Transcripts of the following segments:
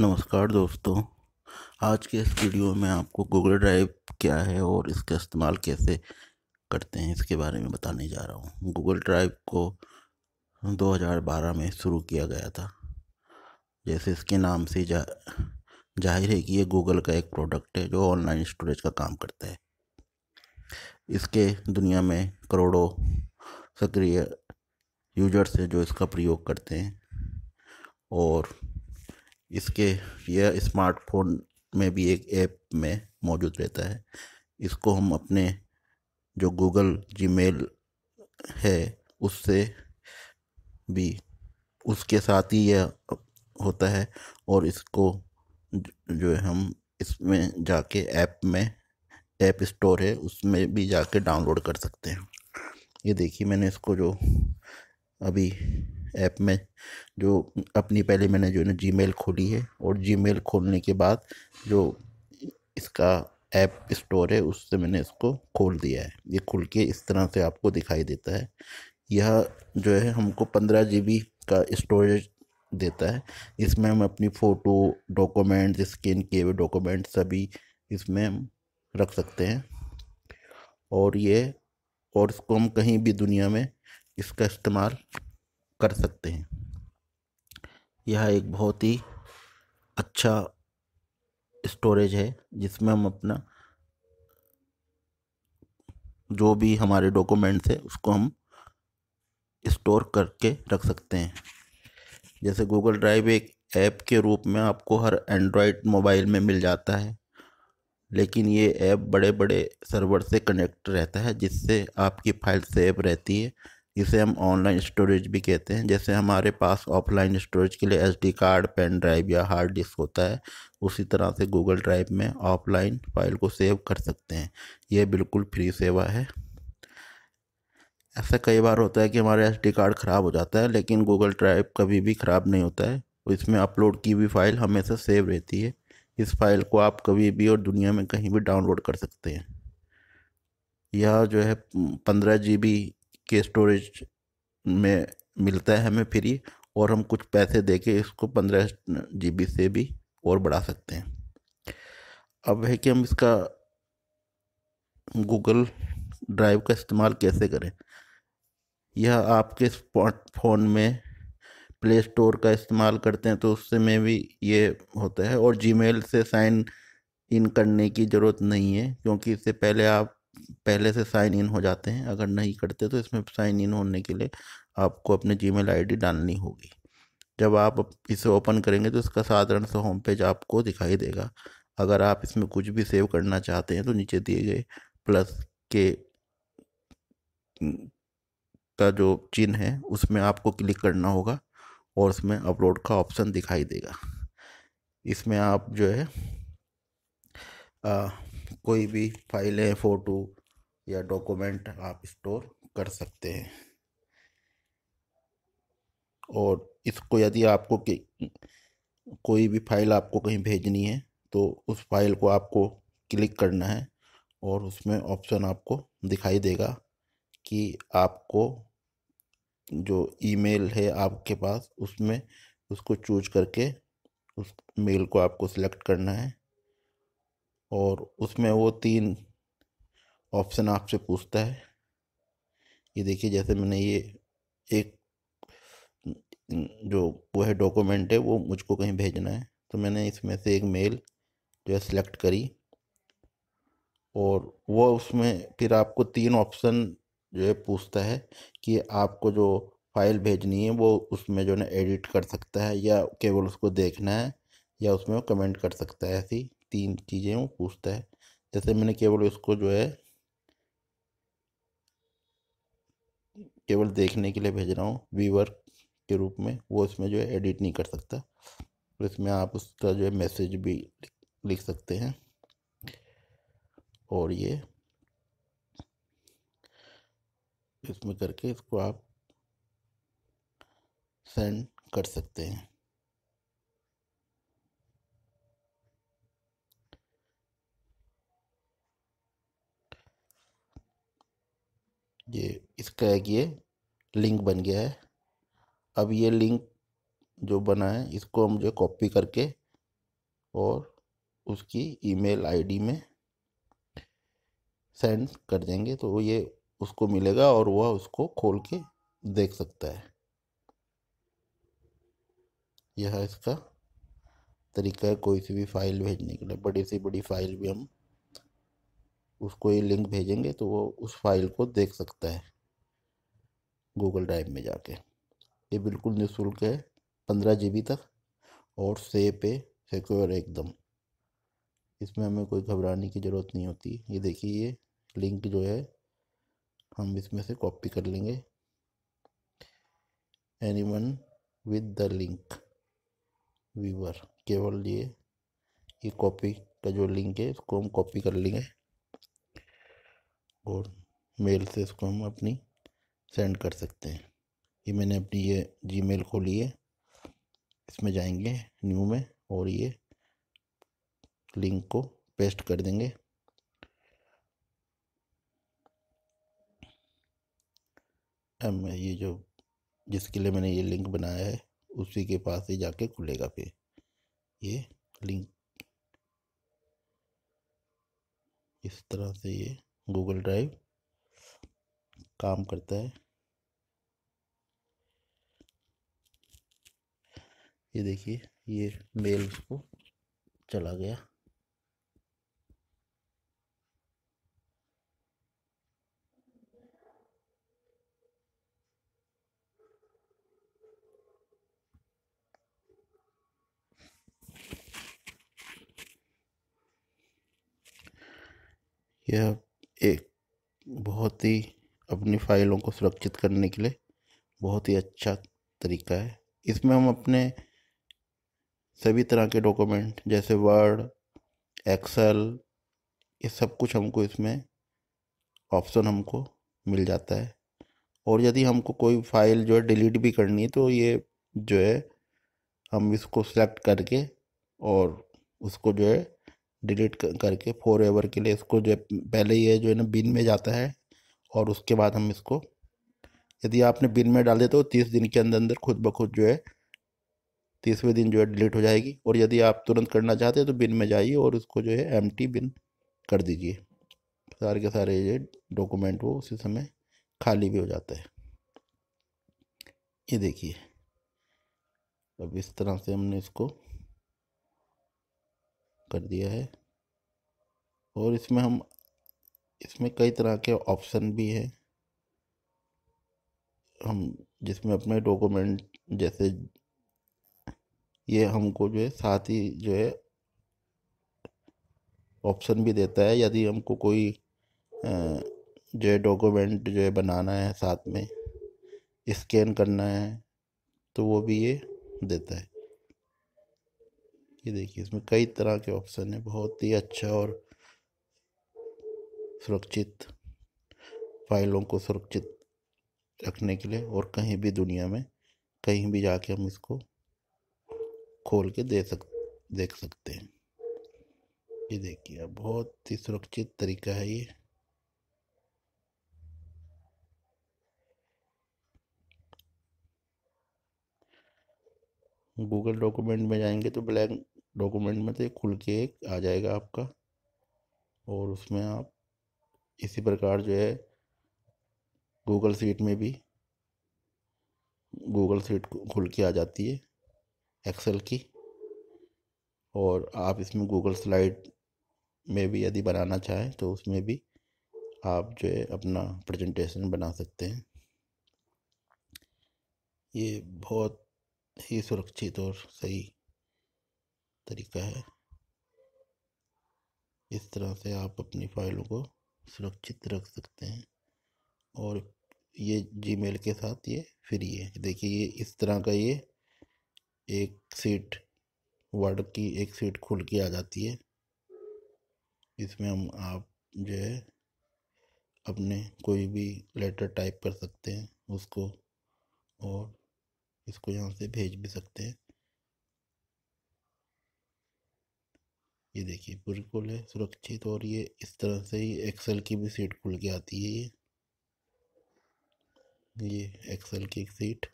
नमस्कार दोस्तों आज के इस वीडियो में आपको गूगल ड्राइव क्या है और इसका इस्तेमाल कैसे करते हैं इसके बारे में बताने जा रहा हूँ गूगल ड्राइव को 2012 में शुरू किया गया था जैसे इसके नाम से जा जाहिर है कि ये गूगल का एक प्रोडक्ट है जो ऑनलाइन स्टोरेज का काम करता है इसके दुनिया में करोड़ों सक्रिय यूजर्स हैं जो इसका प्रयोग करते हैं और इसके यह स्मार्टफोन में भी एक ऐप में मौजूद रहता है इसको हम अपने जो गूगल जीमेल है उससे भी उसके साथ ही यह होता है और इसको जो है हम इसमें जाके ऐप में ऐप स्टोर है उसमें भी जाके डाउनलोड कर सकते हैं ये देखिए मैंने इसको जो अभी ऐप में जो अपनी पहले मैंने जो है ना जी खोली है और जी खोलने के बाद जो इसका ऐप स्टोर है उससे मैंने इसको खोल दिया है ये खुल के इस तरह से आपको दिखाई देता है यह जो है हमको पंद्रह जी का स्टोरेज देता है इसमें हम अपनी फ़ोटो डॉक्यूमेंट स्कैन किए हुए डॉक्यूमेंट सभी इसमें रख सकते हैं और ये और इसको हम कहीं भी दुनिया में इसका इस्तेमाल कर सकते हैं यह एक बहुत ही अच्छा स्टोरेज है जिसमें हम अपना जो भी हमारे डॉक्यूमेंट्स है उसको हम स्टोर करके रख सकते हैं जैसे गूगल ड्राइव एक ऐप के रूप में आपको हर एंड्रॉयड मोबाइल में मिल जाता है लेकिन ये ऐप बड़े बड़े सर्वर से कनेक्ट रहता है जिससे आपकी फाइल सेव रहती है इसे हम ऑनलाइन स्टोरेज भी कहते हैं जैसे हमारे पास ऑफलाइन स्टोरेज के लिए एसडी कार्ड पेन ड्राइव या हार्ड डिस्क होता है उसी तरह से गूगल ड्राइव में ऑफलाइन फाइल को सेव कर सकते हैं यह बिल्कुल फ्री सेवा है ऐसा कई बार होता है कि हमारा एस कार्ड ख़राब हो जाता है लेकिन गूगल ड्राइव कभी भी ख़राब नहीं होता है इसमें अपलोड की हुई फाइल हमेशा सेव रहती है इस फाइल को आप कभी भी और दुनिया में कहीं भी डाउनलोड कर सकते हैं यह जो है पंद्रह जी बी के स्टोरेज में मिलता है हमें फ्री और हम कुछ पैसे दे के इसको पंद्रह जी से भी और बढ़ा सकते हैं अब है कि हम इसका गूगल ड्राइव का इस्तेमाल कैसे करें यह आपके स्मार्टफोन में प्ले स्टोर का इस्तेमाल करते हैं तो उससे में भी ये होता है और जीमेल से साइन इन करने की ज़रूरत नहीं है क्योंकि इससे पहले आप पहले से साइन इन हो जाते हैं अगर नहीं करते तो इसमें साइन इन होने के लिए आपको अपने जी मेल डालनी होगी जब आप इसे ओपन करेंगे तो इसका साधारण सा होम पेज आपको दिखाई देगा अगर आप इसमें कुछ भी सेव करना चाहते हैं तो नीचे दिए गए प्लस के का जो चिन्ह है उसमें आपको क्लिक करना होगा और उसमें अपलोड का ऑप्शन दिखाई देगा इसमें आप जो है आ, कोई भी फाइलें फ़ोटो या डॉक्यूमेंट आप स्टोर कर सकते हैं और इसको यदि आपको कोई भी फाइल आपको कहीं भेजनी है तो उस फाइल को आपको क्लिक करना है और उसमें ऑप्शन आपको दिखाई देगा कि आपको जो ईमेल है आपके पास उसमें उसको चूज करके उस मेल को आपको सिलेक्ट करना है और उसमें वो तीन ऑप्शन आपसे पूछता है ये देखिए जैसे मैंने ये एक जो वो है डॉक्यूमेंट है वो मुझको कहीं भेजना है तो मैंने इसमें से एक मेल जो है सिलेक्ट करी और वो उसमें फिर आपको तीन ऑप्शन जो है पूछता है कि आपको जो फाइल भेजनी है वो उसमें जो है एडिट कर सकता है या केवल उसको देखना है या उसमें वो कमेंट कर सकता है ऐसी तीन चीज़ें वो पूछता है जैसे मैंने केवल उसको जो है केवल देखने के लिए भेज रहा हूँ वीवर के रूप में वो इसमें जो है एडिट नहीं कर सकता तो इसमें आप उसका जो है मैसेज भी लिख सकते हैं और ये इसमें करके इसको आप सेंड कर सकते हैं इसका एक ये लिंक बन गया है अब ये लिंक जो बना है इसको हम जो कॉपी करके और उसकी ईमेल आईडी में सेंड कर देंगे तो वो ये उसको मिलेगा और वह उसको खोल के देख सकता है यह इसका तरीका है कोई सी भी फाइल भेजने के लिए बड़ी सी बड़ी फाइल भी हम उसको ये लिंक भेजेंगे तो वो उस फाइल को देख सकता है गूगल ड्राइव में जाके ये बिल्कुल निःशुल्क है पंद्रह जी तक और सेफ है सिक्योर है एकदम इसमें हमें कोई घबराने की ज़रूरत नहीं होती ये देखिए ये लिंक जो है हम इसमें से कॉपी कर लेंगे anyone with the link viewer केवल ये ये कॉपी का जो लिंक है इसको हम कॉपी कर लेंगे और मेल से इसको हम अपनी सेंड कर सकते हैं ये मैंने अपनी ये जी मेल खोली है इसमें जाएंगे न्यू में और ये लिंक को पेस्ट कर देंगे एम ये जो जिसके लिए मैंने ये लिंक बनाया है उसी के पास ही जाके खुलेगा फिर ये लिंक इस तरह से ये गूगल ड्राइव काम करता है ये देखिए ये मेल उसको चला गया यह एक बहुत ही अपनी फाइलों को सुरक्षित करने के लिए बहुत ही अच्छा तरीका है इसमें हम अपने सभी तरह के डॉक्यूमेंट जैसे वर्ड एक्सेल ये सब कुछ हमको इसमें ऑप्शन हमको मिल जाता है और यदि हमको कोई फाइल जो है डिलीट भी करनी है तो ये जो है हम इसको सेलेक्ट करके और उसको जो है डिलीट करके फोर एवर के लिए इसको जो है पहले ये जो है ना बिन में जाता है और उसके बाद हम इसको यदि आपने बिन में डाले तो तीस दिन के अंदर अंदर खुद ब खुद जो है तीसवें दिन जो है डिलीट हो जाएगी और यदि आप तुरंत करना चाहते हैं तो बिन में जाइए और उसको जो है एम बिन कर दीजिए सारे के सारे ये डॉक्यूमेंट वो उसी समय खाली भी हो जाता है ये देखिए अब इस तरह से हमने इसको कर दिया है और इसमें हम इसमें कई तरह के ऑप्शन भी हैं हम जिसमें अपने डॉक्यूमेंट जैसे ये हमको जो है साथ ही जो है ऑप्शन भी देता है यदि हमको कोई जो है डॉक्यूमेंट जो है बनाना है साथ में स्कैन करना है तो वो भी ये देता है ये देखिए इसमें कई तरह के ऑप्शन है बहुत ही अच्छा और सुरक्षित फाइलों को सुरक्षित रखने के लिए और कहीं भी दुनिया में कहीं भी जाके हम इसको खोल के दे सक देख सकते हैं ये देखिए बहुत ही सुरक्षित तरीका है ये गूगल डॉक्यूमेंट में जाएंगे तो ब्लैंक डॉक्यूमेंट में तो खुल के एक आ जाएगा आपका और उसमें आप इसी प्रकार जो है गूगल सीट में भी गूगल सीट खुल के आ जाती है एक्सेल की और आप इसमें गूगल स्लाइड में भी यदि बनाना चाहें तो उसमें भी आप जो है अपना प्रेजेंटेशन बना सकते हैं ये बहुत ही सुरक्षित और सही तरीका है इस तरह से आप अपनी फाइलों को सुरक्षित रख सकते हैं और ये जीमेल के साथ ये फ्री है देखिए ये इस तरह का ये एक सीट वर्ड की एक सीट खुल के आ जाती है इसमें हम आप जो है अपने कोई भी लेटर टाइप कर सकते हैं उसको और इसको यहाँ से भेज भी सकते हैं ये देखिए बिल्कुल है सुरक्षित और ये इस तरह से ही एक्सेल की भी सीट खुल के आती है ये ये एक्सेल की एक सीट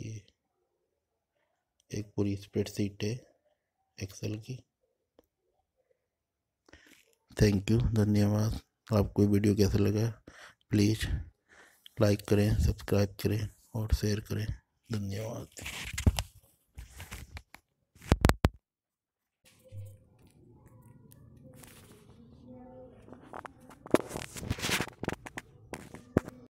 ये एक पूरी स्प्रेड सीट है एक्सेल की थैंक यू धन्यवाद आपको वीडियो कैसा लगा प्लीज़ लाइक करें सब्सक्राइब करें और शेयर करें धन्यवाद